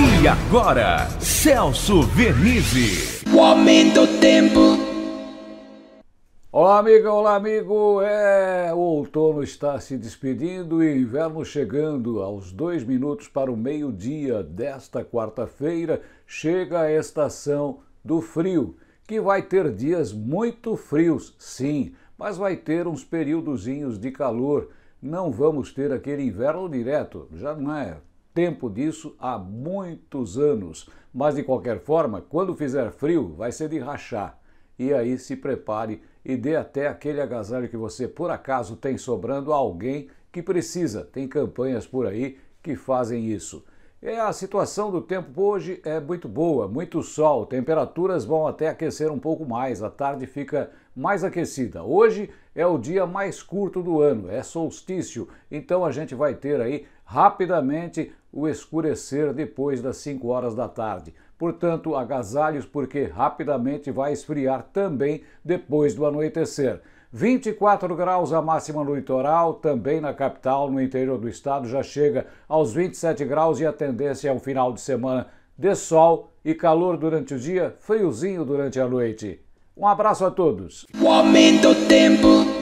E agora, Celso Vernizzi. O aumento do tempo. Olá, amiga, olá, amigo. É, o outono está se despedindo e inverno chegando. Aos dois minutos para o meio-dia desta quarta-feira, chega a estação do frio, que vai ter dias muito frios, sim, mas vai ter uns períodozinhos de calor. Não vamos ter aquele inverno direto, já não é tempo disso há muitos anos. Mas de qualquer forma, quando fizer frio, vai ser de rachar. E aí se prepare e dê até aquele agasalho que você por acaso tem sobrando a alguém que precisa. Tem campanhas por aí que fazem isso. E é, a situação do tempo hoje é muito boa, muito sol, temperaturas vão até aquecer um pouco mais, a tarde fica mais aquecida. Hoje é o dia mais curto do ano, é solstício, então a gente vai ter aí rapidamente o escurecer depois das 5 horas da tarde. Portanto, agasalhos porque rapidamente vai esfriar também depois do anoitecer. 24 graus a máxima no litoral, também na capital, no interior do estado, já chega aos 27 graus e a tendência é um final de semana de sol e calor durante o dia, friozinho durante a noite. Um abraço a todos. O aumento do tempo.